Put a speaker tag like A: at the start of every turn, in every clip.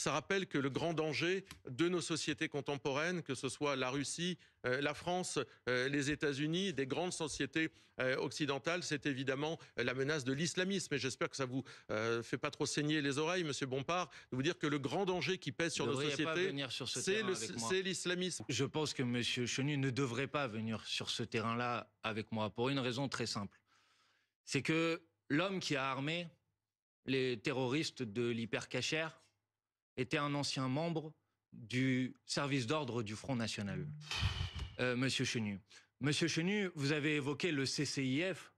A: ça rappelle que le grand danger de nos sociétés contemporaines, que ce soit la Russie, euh, la France, euh, les États-Unis, des grandes sociétés euh, occidentales, c'est évidemment la menace de l'islamisme. Et j'espère que ça vous fait pas trop saigner les oreilles, Monsieur Bompard, de vous dire que le grand danger qui pèse sur nos sociétés, c'est
B: l'islamisme. Je pense que Monsieur Chenu ne devrait pas venir sur ce terrain-là avec moi pour une raison très simple. C'est que l'homme qui a armé les terroristes de l'hypercachère, était un ancien membre du service d'ordre du Front National, euh, Monsieur Chenu. Monsieur Chenu, vous avez évoqué le CCIF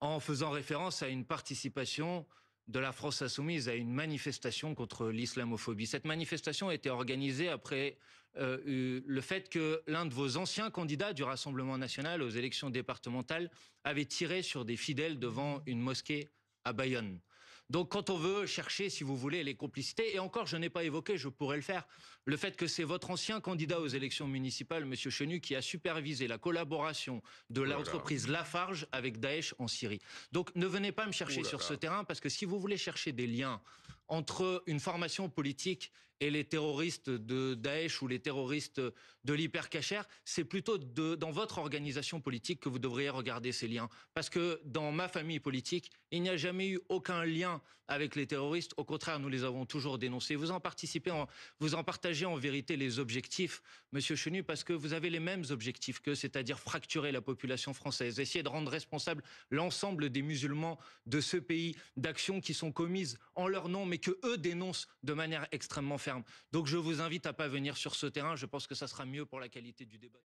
B: en faisant référence à une participation de la France insoumise à une manifestation contre l'islamophobie. Cette manifestation était organisée après euh, euh, le fait que l'un de vos anciens candidats du Rassemblement national aux élections départementales avait tiré sur des fidèles devant une mosquée à Bayonne. Donc quand on veut chercher, si vous voulez, les complicités, et encore, je n'ai pas évoqué, je pourrais le faire, le fait que c'est votre ancien candidat aux élections municipales, M. Chenu, qui a supervisé la collaboration de oh l'entreprise Lafarge avec Daesh en Syrie. Donc ne venez pas me chercher sur ce terrain, parce que si vous voulez chercher des liens entre une formation politique et les terroristes de Daesh ou les terroristes de l'hypercachère, c'est plutôt de, dans votre organisation politique que vous devriez regarder ces liens. Parce que dans ma famille politique, il n'y a jamais eu aucun lien avec les terroristes. Au contraire, nous les avons toujours dénoncés. Vous en en, vous en partagez en vérité les objectifs, Monsieur Chenu, parce que vous avez les mêmes objectifs que, c'est-à-dire fracturer la population française, essayer de rendre responsable l'ensemble des musulmans de ce pays d'actions qui sont commises en leur nom, mais que eux dénoncent de manière extrêmement ferme. Donc je vous invite à pas venir sur ce terrain, je pense que ça sera mieux pour la qualité du débat.